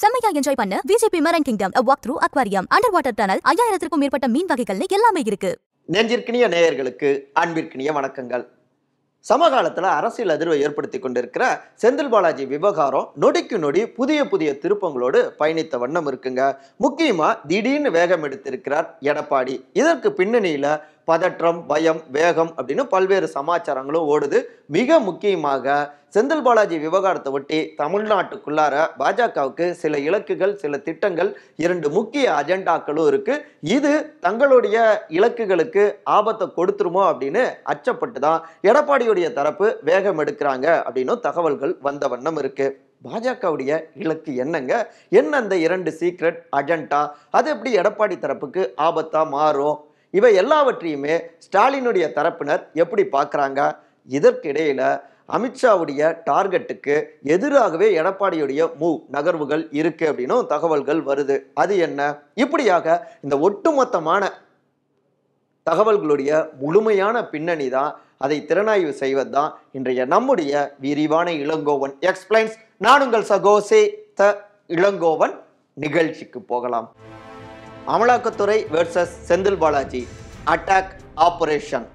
செம்மையா என்ஜாய் பண்ண VGP marine kingdom walk through aquarium under water tunnel ஐயாயிரத்திற்கும் மேற்பட்ட மீன் வகைகள் எல்லாமே இருக்கு நெஞ்சிற்கினிய நேயர்களுக்கு அன்பிற்கினிய வணக்கங்கள் சமகாலத்தில் அரசியல் அதிர்வை ஏற்படுத்தி கொண்டிருக்கிற செந்தில் பாலாஜி விவகாரம் நொடிக்கு நொடி புதிய புதிய திருப்பங்களோடு பயணித்த வண்ணம் இருக்குங்க முக்கியமாக திடீர்னு வேகம் எடுத்திருக்கிறார் எடப்பாடி இதற்கு பின்னணியில் பதற்றம் பயம் வேகம் அப்படின்னு பல்வேறு சமாச்சாரங்களும் ஓடுது மிக முக்கியமாக செந்தில் பாலாஜி விவகாரத்தை ஒட்டி தமிழ்நாட்டுக்குள்ளார பாஜகவுக்கு சில இலக்குகள் சில திட்டங்கள் இரண்டு முக்கிய அஜெண்டாக்களும் இருக்கு இது தங்களுடைய இலக்குகளுக்கு ஆபத்தை கொடுத்துருமோ அப்படின்னு அச்சப்பட்டு தான் எடப்பாடியுடைய தரப்பு வேகம் எடுக்கிறாங்க அப்படின்னு தகவல்கள் வந்த வண்ணம் இருக்கு பாஜகவுடைய இலக்கு என்னங்க என்ன அந்த இரண்டு சீக்ரெட் அஜெண்டா அது எப்படி எடப்பாடி தரப்புக்கு ஆபத்தா மாறும் இவை எல்லாவற்றையுமே ஸ்டாலினுடைய தரப்பினர் எப்படி பார்க்குறாங்க இதற்கிடையில் அமித்ஷாவுடைய டார்கெட்டுக்கு எதிராகவே எடப்பாடியுடைய மூவ் நகர்வுகள் இருக்கு அப்படின்னும் தகவல்கள் வருது அது என்ன இப்படியாக இந்த ஒட்டுமொத்தமான தகவல்களுடைய முழுமையான பின்னணி தான் அதை திறனாய்வு செய்வது தான் இன்றைய நம்முடைய விரிவான இளங்கோவன் எக்ஸ்பிளைன்ஸ் நான் உங்கள் சகோசே த இளங்கோவன் நிகழ்ச்சிக்கு போகலாம் அமலாக்கத்துறை versus Senthil Balaji attack operation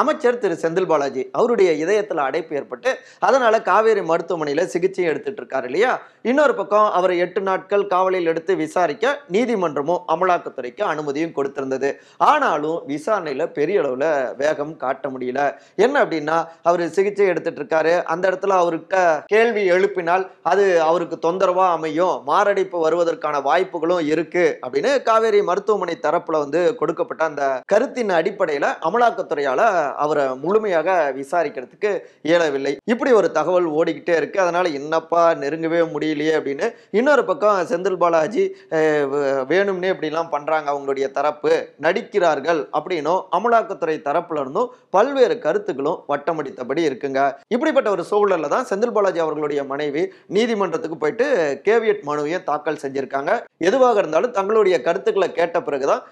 அமைச்சர் திரு செந்தில் பாலாஜி அவருடைய இதயத்தில் அடைப்பு ஏற்பட்டு அதனால் காவேரி மருத்துவமனையில் சிகிச்சை எடுத்துட்டு இருக்காரு இல்லையா இன்னொரு பக்கம் அவரை எட்டு நாட்கள் காவலில் எடுத்து விசாரிக்க நீதிமன்றமும் அமலாக்கத்துறைக்கு அனுமதியும் கொடுத்திருந்தது ஆனாலும் விசாரணையில் பெரிய அளவில் வேகம் காட்ட முடியல என்ன அப்படின்னா அவர் சிகிச்சை எடுத்துட்டு இருக்காரு அந்த இடத்துல அவருக்கு கேள்வி எழுப்பினால் அது அவருக்கு தொந்தரவாக அமையும் மாரடைப்பு வருவதற்கான வாய்ப்புகளும் இருக்கு அப்படின்னு காவேரி மருத்துவமனை தரப்புல வந்து கொடுக்கப்பட்ட அந்த கருத்தின் அடிப்படையில் அமலாக்கத்துறையால் அவரை முழுமையாக விசாரிக்கிறதுக்கு இயலவில்லை இப்படி ஒரு தகவல் ஓடிக்கிட்டே இருக்கு அதனால என்னப்பா நெருங்கவே முடியலையே அப்படின்னு இன்னொரு பக்கம் செந்தில் பாலாஜி வேணும்னே இப்படிலாம் பண்றாங்க அவங்களுடைய தரப்பு நடிக்கிறார்கள் அப்படின்னும் அமலாக்கத்துறை தரப்புல இருந்தும் பல்வேறு கருத்துக்களும் வட்டமடித்தபடி இருக்குங்க இப்படிப்பட்ட ஒரு சூழலில் தான் செந்தில் பாலாஜி அவர்களுடைய மனைவி நீதிமன்றத்துக்கு போயிட்டு கேவியட் மனுவையும் தாக்கல் செஞ்சுருக்காங்க எதுவாக இருந்தாலும் தங்களுடைய கருத்துக்களை கேட்ட பிறகுதான்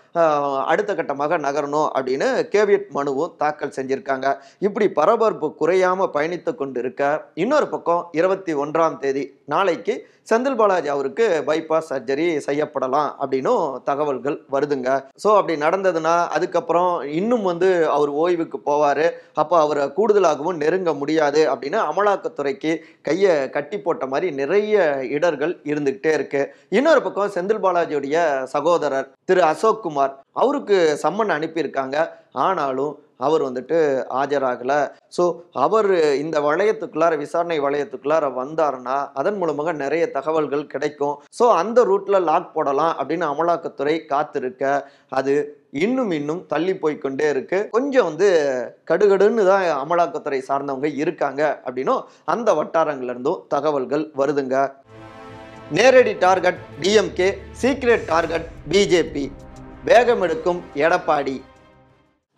அடுத்த கட்டமாக நகரணும் அப்படின்னு கேவியட் மனுவும் தாக்கல் தாக்கல் செஞ்சுருக்காங்க இப்படி பரபரப்பு குறையாமல் பயணித்து கொண்டு இருக்க இன்னொரு பக்கம் இருபத்தி ஒன்றாம் தேதி நாளைக்கு செந்தில் பாலாஜி அவருக்கு பைபாஸ் சர்ஜரி செய்யப்படலாம் அப்படின்னும் தகவல்கள் வருதுங்க ஸோ அப்படி நடந்ததுன்னா அதுக்கப்புறம் இன்னும் வந்து அவர் ஓய்வுக்கு போவார் அப்போ அவரை கூடுதலாகவும் நெருங்க முடியாது அப்படின்னு அமலாக்கத்துறைக்கு கையை கட்டி போட்ட மாதிரி நிறைய இடர்கள் இருந்துக்கிட்டே இருக்கு இன்னொரு பக்கம் செந்தில் பாலாஜியுடைய சகோதரர் திரு அசோக் குமார் அவருக்கு சம்மன் அனுப்பியிருக்காங்க ஆனாலும் அவர் வந்துட்டு ஆஜராகலை ஸோ அவர் இந்த வளையத்துக்குள்ளார விசாரணை வளையத்துக்குள்ளார வந்தாருன்னா அதன் மூலமாக நிறைய தகவல்கள் கிடைக்கும் ஸோ அந்த ரூட்டில் லாக் போடலாம் அப்படின்னு அமலாக்கத்துறை காத்திருக்க அது இன்னும் இன்னும் தள்ளி போய்கொண்டே இருக்கு கொஞ்சம் வந்து கடுகடுன்னு தான் அமலாக்கத்துறை சார்ந்தவங்க இருக்காங்க அப்படின்னும் அந்த வட்டாரங்கள்லேருந்தும் தகவல்கள் வருதுங்க நேரடி target DMK secret target BJP வேகம் எடுக்கும் எடப்பாடி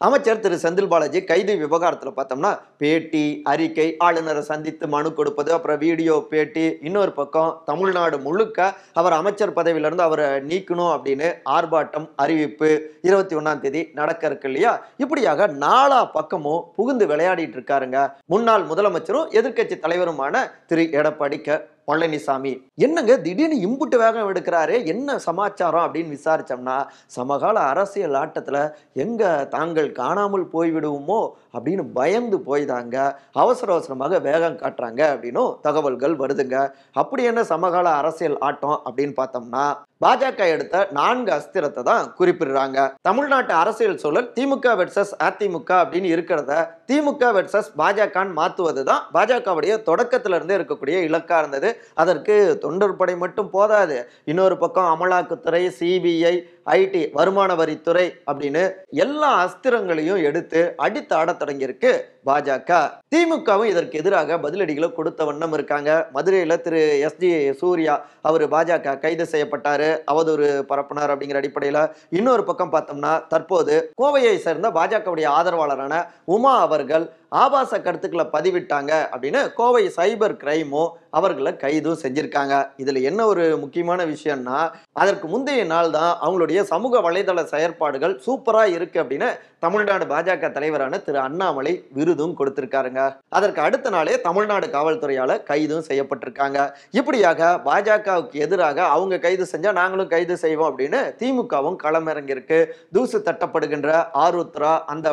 அமைச்சர் திரு செந்தில் பாலாஜி கைது விவகாரத்தில் பார்த்தோம்னா பேட்டி அறிக்கை ஆளுநரை சந்தித்து மனு கொடுப்பது அப்புறம் வீடியோ பேட்டி இன்னொரு பக்கம் தமிழ்நாடு முழுக்க அவர் அமைச்சர் பதவியிலிருந்து அவரை நீக்கணும் அப்படின்னு ஆர்ப்பாட்டம் அறிவிப்பு இருபத்தி ஒன்றாம் தேதி நடக்க இருக்கு இல்லையா இப்படியாக நாலா பக்கமும் புகுந்து விளையாடிட்டு இருக்காருங்க முன்னாள் முதலமைச்சரும் எதிர்கட்சி தலைவருமான திரு எடப்பாடி க பழனிசாமி என்னங்க திடீர்னு இம்புட்டு வேகம் எடுக்கிறாரு என்ன சமாச்சாரம் அப்படின்னு விசாரிச்சோம்னா சமகால அரசியல் ஆட்டத்தில் எங்க தாங்கள் காணாமல் போய்விடுவோமோ அப்படின்னு பயந்து போய்தாங்க அவசர அவசரமாக வேகம் காட்டுறாங்க அப்படின்னும் தகவல்கள் வருதுங்க அப்படி என்ன சமகால அரசியல் ஆட்டம் அப்படின்னு பார்த்தோம்னா பாஜக எடுத்த நான்கு அஸ்திரத்தை தான் குறிப்பிடுறாங்க தமிழ்நாட்டு அரசியல் சூழல் திமுக வெர்சஸ் அதிமுக அப்படின்னு இருக்கிறத திமுக வெர்சஸ் பாஜகன்னு மாற்றுவது தான் பாஜகவுடைய தொடக்கத்திலிருந்து இருக்கக்கூடிய இலக்காக இருந்தது அதற்கு தொண்டர் படை மட்டும் போதாது இன்னொரு பக்கம் அமலாக்கத்துறை சிபிஐ ஐடி வருமான வரித்துறை அப்படின்னு எல்லா அஸ்திரங்களையும் எடுத்து அடித்து ஆடத் தொடங்கியிருக்கு பாஜக திமுகவும் இதற்கு எதிராக பதிலடிகளை கொடுத்த வண்ணம் இருக்காங்க மதுரையில் திரு எஸ் ஜி சூர்யா அவர் பாஜக கைது செய்யப்பட்டார் அவதூறு பரப்பினார் அப்படிங்கிற அடிப்படையில் இன்னொரு பக்கம் பார்த்தோம்னா தற்போது கோவையை சேர்ந்த பாஜகவுடைய ஆதரவாளரான உமா அவர்கள் ஆபாச கருத்துக்களை பதிவிட்டாங்க அப்படின்னு கோவை சைபர் கிரைமும் அவர்களை கைதும் செஞ்சிருக்காங்க இதில் என்ன ஒரு முக்கியமான விஷயம்னா அதற்கு முந்தைய நாள் தான் அவங்களுடைய சமூக வலைதள செயற்பாடுகள் சூப்பராக இருக்குது அப்படின்னு தமிழ்நாடு பாஜக தலைவரான திரு அண்ணாமலை விருது விருதும் கொடுத்திருக்காருங்க அதற்கு அடுத்த நாளே தமிழ்நாடு காவல்துறையால கைதும் செய்யப்பட்டிருக்காங்க இப்படியாக பாஜகவுக்கு எதிராக அவங்க கைது செஞ்சால் நாங்களும் கைது செய்வோம் அப்படின்னு திமுகவும் களமிறங்கியிருக்கு தூசு தட்டப்படுகின்ற ஆருத்ரா அந்த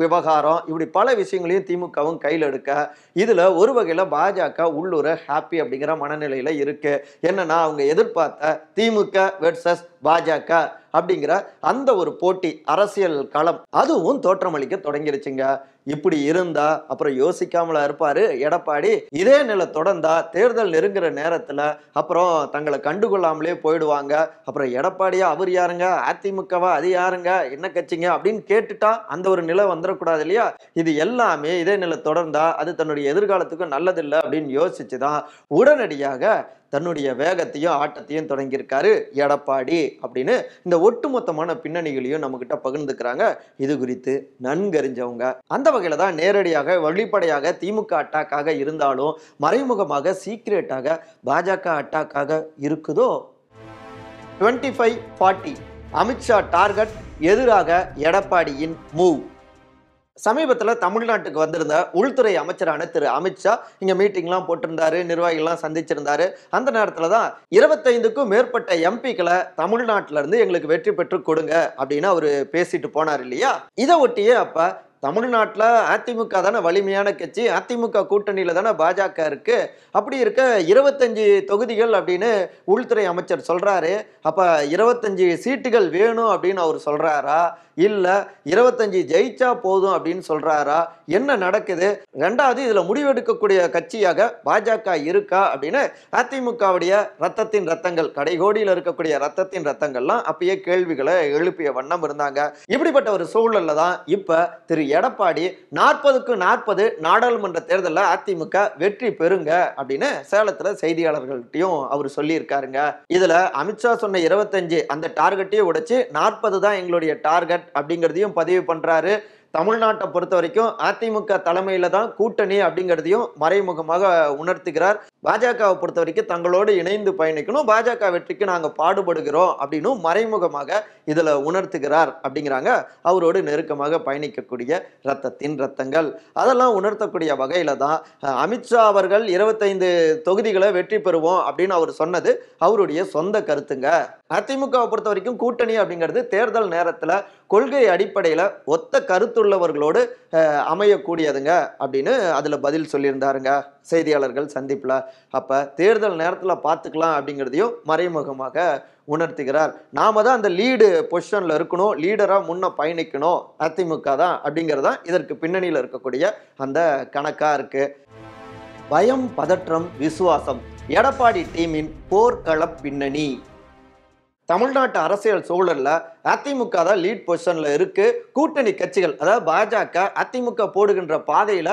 விவகாரம் இப்படி பல விஷயங்களையும் திமுகவும் கையில் எடுக்க இதில் ஒரு வகையில் பாஜக உள்ளூர ஹாப்பி அப்படிங்கிற மனநிலையில் இருக்கு என்னன்னா அவங்க எதிர்பார்த்த திமுக வெர்சஸ் பாஜக அப்படிங்கிற அந்த ஒரு போட்டி அரசியல் களம் அதுவும் தோற்றமளிக்க தொடங்கிருச்சுங்க இப்படி இருந்தா அப்புறம் யோசிக்காமல இருப்பாரு எடப்பாடி இதே நிலை தொடர்ந்தா தேர்தல் நெருங்குற நேரத்துல அப்புறம் தங்களை கண்டுகொள்ளாமலே போயிடுவாங்க அப்புறம் எடப்பாடியா அவர் யாருங்க அதிமுகவா அது யாருங்க என்ன கட்சிங்க அப்படின்னு கேட்டுட்டா அந்த ஒரு நிலை வந்துடக்கூடாது இல்லையா இது எல்லாமே இதே நிலை தொடர்ந்தா அது தன்னுடைய எதிர்காலத்துக்கும் நல்லதில்லை அப்படின்னு யோசிச்சுதான் உடனடியாக தன்னுடைய வேகத்தையும் ஆட்டத்தையும் தொடங்கியிருக்காரு எடப்பாடி அப்படின்னு இந்த ஒட்டுமொத்தமான பின்னணிகளையும் நம்மக்கிட்ட பகிர்ந்துக்கிறாங்க இது குறித்து நன்கறிஞ்சவங்க அந்த வகையில் தான் நேரடியாக வெளிப்படையாக திமுக அட்டாக்காக இருந்தாலும் மறைமுகமாக சீக்கிரட்டாக பாஜக அட்டாக்காக இருக்குதோ twenty five forty Amit Shah target எதிராக எடப்பாடியின் மூவ் சமீபத்தில் தமிழ்நாட்டுக்கு வந்திருந்த உள்துறை அமைச்சரான திரு அமித்ஷா இங்கே மீட்டிங்லாம் போட்டிருந்தாரு நிர்வாகிகள்லாம் சந்திச்சிருந்தாரு அந்த நேரத்தில் தான் இருபத்தைந்துக்கும் மேற்பட்ட எம்பிக்களை தமிழ்நாட்டிலேருந்து எங்களுக்கு வெற்றி பெற்று கொடுங்க அப்படின்னு அவர் பேசிட்டு போனார் இல்லையா இதை ஒட்டியே அப்போ தமிழ்நாட்டில் அதிமுக தானே வலிமையான கட்சி அதிமுக கூட்டணியில் தானே பாஜக இருக்குது அப்படி இருக்க இருபத்தஞ்சி தொகுதிகள் அப்படின்னு உள்துறை அமைச்சர் சொல்கிறாரு அப்போ இருபத்தஞ்சி சீட்டுகள் வேணும் அப்படின்னு அவர் சொல்கிறாரா இல்லை இருபத்தஞ்சி ஜெயிச்சா போதும் அப்படின்னு சொல்கிறாரா என்ன நடக்குது ரெண்டாவது இதில் முடிவெடுக்கக்கூடிய கட்சியாக பாஜக இருக்கா அப்படின்னு அதிமுகவுடைய ரத்தத்தின் ரத்தங்கள் கடைகோடியில் இருக்கக்கூடிய ரத்தத்தின் ரத்தங்கள்லாம் அப்பயே கேள்விகளை எழுப்பிய வண்ணம் இருந்தாங்க இப்படிப்பட்ட ஒரு சூழலில் தான் இப்போ திரு எடப்பாடி நாற்பதுக்கு நாற்பது நாடாளுமன்ற தேர்தலில் அதிமுக வெற்றி பெறுங்க அப்படின்னு சேலத்தில் செய்தியாளர்கள்ட்டையும் அவர் சொல்லியிருக்காருங்க இதில் அமித்ஷா சொன்ன இருபத்தஞ்சு அந்த டார்கெட்டையும் உடைச்சு நாற்பது தான் எங்களுடைய டார்கெட் அப்படிங்கிறதையும் பதிவு பண்ணுறாரு தமிழ்நாட்டை பொறுத்த வரைக்கும் அதிமுக தலைமையில தான் கூட்டணி அப்படிங்கிறதையும் மறைமுகமாக உணர்த்துகிறார் பாஜகவை பொறுத்த வரைக்கும் தங்களோடு இணைந்து பயணிக்கணும் பாஜக வெற்றிக்கு நாங்கள் பாடுபடுகிறோம் அப்படின்னு மறைமுகமாக இதில் உணர்த்துகிறார் அப்படிங்கிறாங்க அவரோடு நெருக்கமாக பயணிக்கக்கூடிய ரத்தத்தின் ரத்தங்கள் அதெல்லாம் உணர்த்தக்கூடிய வகையில் தான் அமித்ஷா அவர்கள் இருபத்தைந்து தொகுதிகளை வெற்றி பெறுவோம் அப்படின்னு அவர் சொன்னது அவருடைய சொந்த கருத்துங்க அதிமுகவை பொறுத்த வரைக்கும் கூட்டணி அப்படிங்கிறது தேர்தல் நேரத்தில் கொள்கை அடிப்படையில் ஒத்த கருத்துள்ளவர்களோடு அமையக்கூடியதுங்க அப்படின்னு அதில் பதில் சொல்லியிருந்தாருங்க செய்தியாளர்கள் சந்திப்பில் அப்போ தேர்தல் நேரத்தில் பார்த்துக்கலாம் அப்படிங்கிறதையும் மறைமுகமாக உணர்த்துகிறார் நாம தான் அந்த லீடு பொசிஷனில் இருக்கணும் லீடராக முன்னே பயணிக்கணும் அதிமுக தான் அப்படிங்கிறதான் இதற்கு பின்னணியில் இருக்கக்கூடிய அந்த கணக்காக இருக்குது பயம் பதற்றம் விசுவாசம் எடப்பாடி டீமின் போர்க்கள பின்னணி தமிழ்நாட்டு அரசியல் சூழலில் அதிமுக தான் லீட் பொசிஷனில் இருக்குது கூட்டணி கட்சிகள் அதாவது பாஜக அதிமுக போடுகின்ற பாதையில்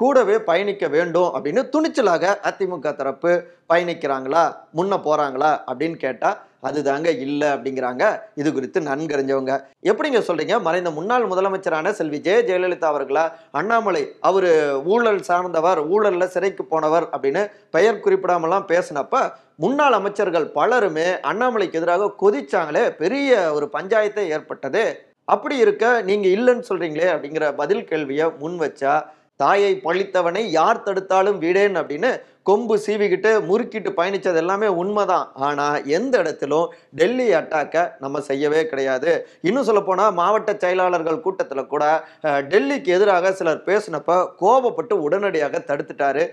கூடவே பயணிக்க வேண்டும் அப்படின்னு துணிச்சலாக அதிமுக தரப்பு பயணிக்கிறாங்களா முன்ன போகிறாங்களா அப்படின்னு கேட்டால் அதுதாங்க இல்லை அப்படிங்கிறாங்க இது குறித்து நன்கறிஞ்சவங்க எப்படிங்க சொல்கிறீங்க மறைந்த முன்னாள் முதலமைச்சரான செல்வி ஜெய ஜெயலலிதா அவர்களா அண்ணாமலை அவர் ஊழல் சார்ந்தவர் ஊழலில் சிறைக்கு போனவர் அப்படின்னு பெயர் குறிப்பிடாமலாம் பேசினப்ப முன்னாள் அமைச்சர்கள் பலருமே அண்ணாமலைக்கு எதிராக கொதிச்சாங்களே பெரிய ஒரு பஞ்சாயத்தை ஏற்பட்டது அப்படி இருக்க நீங்கள் இல்லைன்னு சொல்கிறீங்களே அப்படிங்கிற பதில் கேள்வியை முன் வச்சா தாயை பழித்தவனை யார் தடுத்தாலும் வீடேன் அப்படின்னு கொம்பு சீவிக்கிட்டு முறுக்கிட்டு பயணித்தது எல்லாமே உண்மைதான் ஆனால் எந்த இடத்திலும் டெல்லி அட்டாக்கை நம்ம செய்யவே கிடையாது இன்னும் சொல்லப்போனால் மாவட்ட செயலாளர்கள் கூட்டத்தில் கூட டெல்லிக்கு எதிராக சிலர் பேசினப்ப கோபப்பட்டு உடனடியாக தடுத்துட்டாரு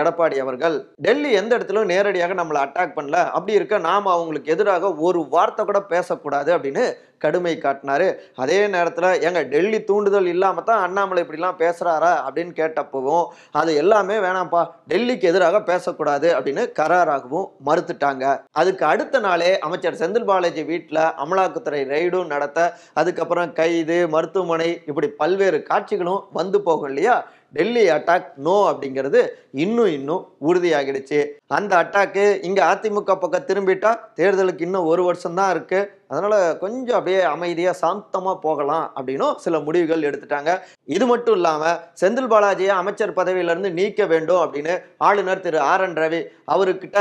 எடப்பாடி அவர்கள் டெல்லி எந்த இடத்திலும் நேரடியாக நம்மளை அட்டாக் பண்ணல அப்படி இருக்க நாம் அவங்களுக்கு எதிராக ஒரு வார்த்தை கூட பேசக்கூடாது அப்படின்னு கடுமை காட்டினாரு அதே நேரத்தில் எங்க டெல்லி தூண்டுதல் இல்லாமல் தான் அண்ணாமலை இப்படிலாம் பேசுகிறாரா அப்படின்னு கேட்டப்பவும் அது எல்லாமே வேணாம்ப்பா டெல்லிக்கு எதிராக எதிராக பேசக்கூடாது அப்படின்னு கராராகவும் மறுத்துட்டாங்க அதுக்கு அடுத்த நாளே அமைச்சர் செந்தில் பாலாஜி வீட்டில் அமலாக்கத்துறை ரெய்டும் நடத்த அதுக்கப்புறம் கைது மருத்துவமனை இப்படி பல்வேறு காட்சிகளும் வந்து போகும் இல்லையா டெல்லி அட்டாக் நோ அப்படிங்கிறது இன்னும் இன்னும் உறுதியாகிடுச்சு அந்த அட்டாக்கு இங்கே அதிமுக பக்கம் திரும்பிட்டா தேர்தலுக்கு இன்னும் ஒரு வருஷம் தான் இருக்குது அதனால் கொஞ்சம் அப்படியே அமைதியாக சாந்தமாக போகலாம் அப்படின்னும் சில முடிவுகள் எடுத்துட்டாங்க இது மட்டும் இல்லாமல் செந்தில் பாலாஜியை அமைச்சர் பதவியிலேருந்து நீக்க வேண்டும் அப்படின்னு ஆளுநர் திரு ஆர் என் ரவி அவருக்கிட்ட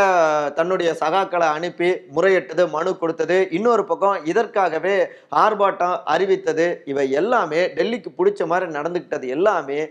தன்னுடைய சகாக்களை அனுப்பி முறையிட்டது மனு கொடுத்தது இன்னொரு பக்கம் இதற்காகவே ஆர்ப்பாட்டம் அறிவித்தது இவை எல்லாமே டெல்லிக்கு பிடிச்ச மாதிரி நடந்துக்கிட்டது எல்லாமே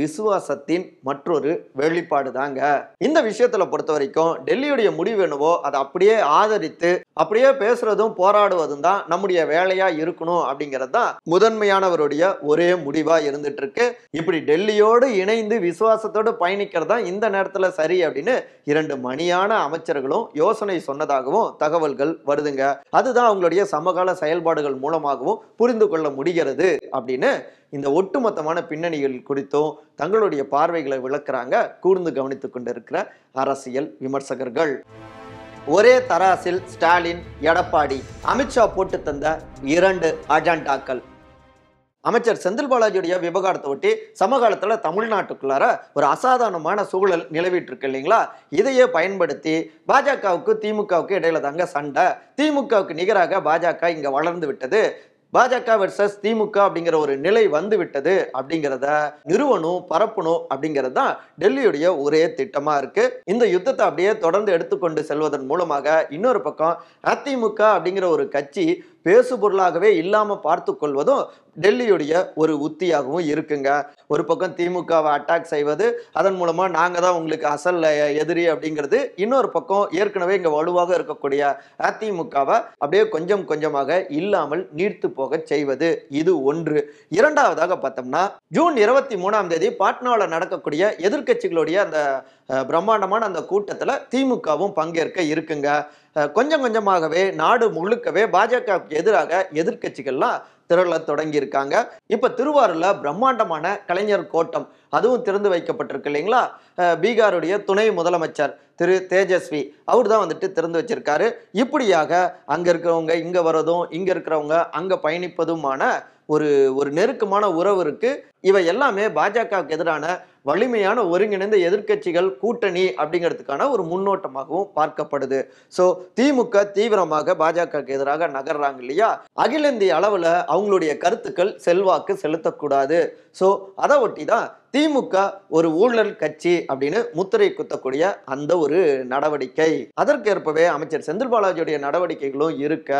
விசுவாசத்தின் மற்றொரு வெளிப்பாடு தாங்க இந்த விஷயத்துல பொறுத்த வரைக்கும் டெல்லியுடைய முடிவு என்னவோ அதை அப்படியே ஆதரித்து அப்படியே பேசுறதும் போராடுவதும் தான் நம்முடைய வேலையா இருக்கணும் அப்படிங்கிறது தான் முதன்மையானவருடைய ஒரே முடிவா இருந்துட்டு இருக்கு இப்படி டெல்லியோடு இணைந்து விசுவாசத்தோடு பயணிக்கிறது தான் இந்த நேரத்துல சரி அப்படின்னு இரண்டு மணியான அமைச்சர்களும் யோசனை சொன்னதாகவும் தகவல்கள் வருதுங்க அதுதான் அவங்களுடைய சமகால செயல்பாடுகள் மூலமாகவும் புரிந்து கொள்ள முடிகிறது அப்படின்னு இந்த ஒட்டுமொத்தமான பின்னணிகள் குறித்தும் தங்களுடைய பார்வைகளை விளக்குறாங்க கூர்ந்து கவனித்து கொண்டிருக்கிற அரசியல் விமர்சகர்கள் ஒரே தராசில் ஸ்டாலின் எடப்பாடி அமித்ஷா போட்டு தந்த இரண்டு அஜெண்டாக்கள் அமைச்சர் செந்தில் பாலாஜியுடைய விவகாரத்தை ஒட்டி சமகாலத்தில் தமிழ்நாட்டுக்குள்ளார ஒரு அசாதாரணமான சூழல் நிலவிட்டு இருக்கு இல்லைங்களா இதையே பயன்படுத்தி பாஜகவுக்கு திமுகவுக்கு இடையில தாங்க சண்டை திமுகவுக்கு நிகராக பாஜக இங்கே வளர்ந்து விட்டது பாஜக வெர்சஸ் திமுக அப்படிங்கிற ஒரு நிலை வந்துவிட்டது அப்படிங்கிறத நிறுவனும் பரப்பணும் அப்படிங்கிறது தான் டெல்லியுடைய ஒரே திட்டமாக இருக்கு இந்த யுத்தத்தை அப்படியே தொடர்ந்து எடுத்துக்கொண்டு செல்வதன் மூலமாக இன்னொரு பக்கம் அதிமுக அப்படிங்கிற ஒரு கட்சி பேசுபொருளாகவே இல்லாமல் பார்த்து கொள்வதும் டெல்லியுடைய ஒரு உத்தியாகவும் இருக்குங்க ஒரு பக்கம் திமுகவை அட்டாக் செய்வது அதன் மூலமாக நாங்கள் தான் உங்களுக்கு அசல் எதிரி அப்படிங்கிறது இன்னொரு பக்கம் ஏற்கனவே இங்கே வலுவாக இருக்கக்கூடிய அதிமுகவை அப்படியே கொஞ்சம் கொஞ்சமாக இல்லாமல் நீர்த்து போக செய்வது இது ஒன்று இரண்டாவதாக பார்த்தோம்னா ஜூன் இருபத்தி மூணாம் தேதி பாட்னாவில் நடக்கக்கூடிய எதிர்கட்சிகளுடைய அந்த பிரம்மாண்டமான அந்த கூட்டத்தில் திமுகவும் பங்கேற்க இருக்குங்க கொஞ்சம் கொஞ்சமாகவே நாடு முழுக்கவே பாஜகவுக்கு எதிராக எதிர்கட்சிகள்லாம் திரள தொடங்கியிருக்காங்க இப்போ திருவாரூரில் பிரம்மாண்டமான கலைஞர் கோட்டம் அதுவும் திறந்து வைக்கப்பட்டிருக்கு இல்லைங்களா பீகாருடைய துணை முதலமைச்சர் திரு தேஜஸ்வி அவர் தான் வந்துட்டு திறந்து வச்சிருக்காரு இப்படியாக அங்கே இருக்கிறவங்க இங்கே வர்றதும் இங்கே இருக்கிறவங்க அங்கே பயணிப்பதுமான ஒரு ஒரு நெருக்கமான உறவு இருக்குது இவை எல்லாமே பாஜகவுக்கு எதிரான வலிமையான ஒருங்கிணைந்த எதிர்க்கட்சிகள் கூட்டணி அப்படிங்கிறதுக்கான ஒரு முன்னோட்டமாகவும் பார்க்கப்படுது ஸோ திமுக தீவிரமாக பாஜகவுக்கு எதிராக நகர்றாங்க இல்லையா அகில இந்திய அளவில் அவங்களுடைய கருத்துக்கள் செல்வாக்கு செலுத்தக்கூடாது ஸோ அதை ஒட்டி தான் திமுக ஒரு ஊழல் கட்சி அப்படின்னு முத்திரை குத்தக்கூடிய அந்த ஒரு நடவடிக்கை அதற்கேற்பவே அமைச்சர் செந்தில் பாலாஜியுடைய நடவடிக்கைகளும் இருக்க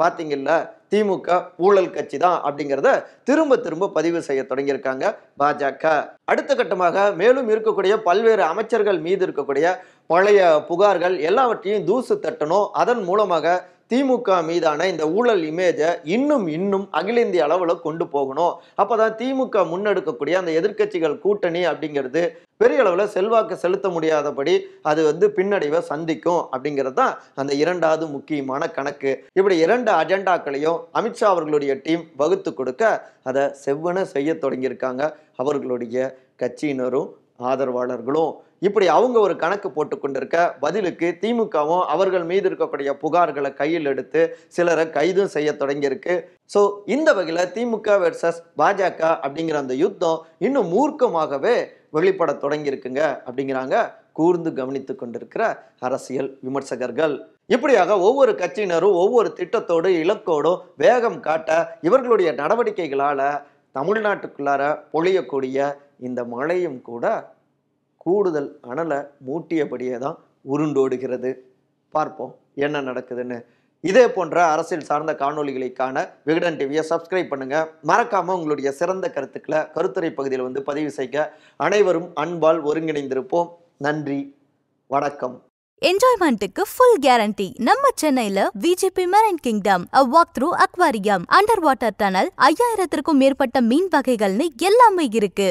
பார்த்தீங்கல்ல திமுக ஊழல் கட்சி தான் அப்படிங்கிறத திரும்ப திரும்ப பதிவு செய்ய தொடங்கியிருக்காங்க பாஜக அடுத்த கட்டமாக மேலும் இருக்கக்கூடிய பல்வேறு அமைச்சர்கள் மீது இருக்கக்கூடிய பழைய புகார்கள் எல்லாவற்றையும் தூசு தட்டணும் அதன் மூலமாக திமுக மீதான இந்த ஊழல் இமேஜை இன்னும் இன்னும் அகில இந்திய அளவில் கொண்டு போகணும் அப்போ தான் திமுக முன்னெடுக்கக்கூடிய அந்த எதிர்கட்சிகள் கூட்டணி அப்படிங்கிறது பெரிய அளவில் செல்வாக்கு செலுத்த முடியாதபடி அது வந்து பின்னடைவை சந்திக்கும் அப்படிங்கிறது தான் அந்த இரண்டாவது முக்கியமான கணக்கு இப்படி இரண்டு அஜெண்டாக்களையும் அமித்ஷா அவர்களுடைய டீம் வகுத்து கொடுக்க அதை செவ்வன செய்ய தொடங்கியிருக்காங்க அவர்களுடைய கட்சியினரும் ஆதரவாளர்களும் இப்படி அவங்க ஒரு கணக்கு போட்டு கொண்டிருக்க பதிலுக்கு திமுகவும் அவர்கள் மீது இருக்கக்கூடிய புகார்களை கையில் எடுத்து சிலரை கைதும் செய்ய தொடங்கியிருக்கு ஸோ இந்த வகையில் திமுக வெர்சஸ் பாஜக அப்படிங்கிற அந்த யுத்தம் இன்னும் மூர்க்கமாகவே வெளிப்பட தொடங்கியிருக்குங்க அப்படிங்கிறாங்க கூர்ந்து கவனித்து கொண்டிருக்கிற அரசியல் விமர்சகர்கள் இப்படியாக ஒவ்வொரு கட்சியினரும் ஒவ்வொரு திட்டத்தோடு இலக்கோடும் வேகம் காட்ட இவர்களுடைய நடவடிக்கைகளால் தமிழ்நாட்டுக்குள்ளார பொழியக்கூடிய இந்த மழையும் கூட கூடுதல் அனலை மூட்டியபடியே தான் உருண்டோடுகிறது பார்ப்போம் என்ன நடக்குதுன்னு இதே போன்ற அரசியல் சார்ந்த காணொலிகளுக்கான விகடன் டிவியை சப்ஸ்கிரைப் பண்ணுங்கள் மறக்காமல் உங்களுடைய சிறந்த கருத்துக்களை கருத்துரை பகுதியில் வந்து பதிவு செய்ய அனைவரும் அன்பால் ஒருங்கிணைந்திருப்போம் நன்றி வணக்கம் என்ஜாய்மெண்ட்டுக்கு ஃபுல் கேரண்டி நம்ம சென்னையில VGP marine kingdom walk through aquarium under water tunnel ஐயாயிரத்திற்கும் மேற்பட்ட மீன் வகைகள்னு எல்லாமே இருக்கு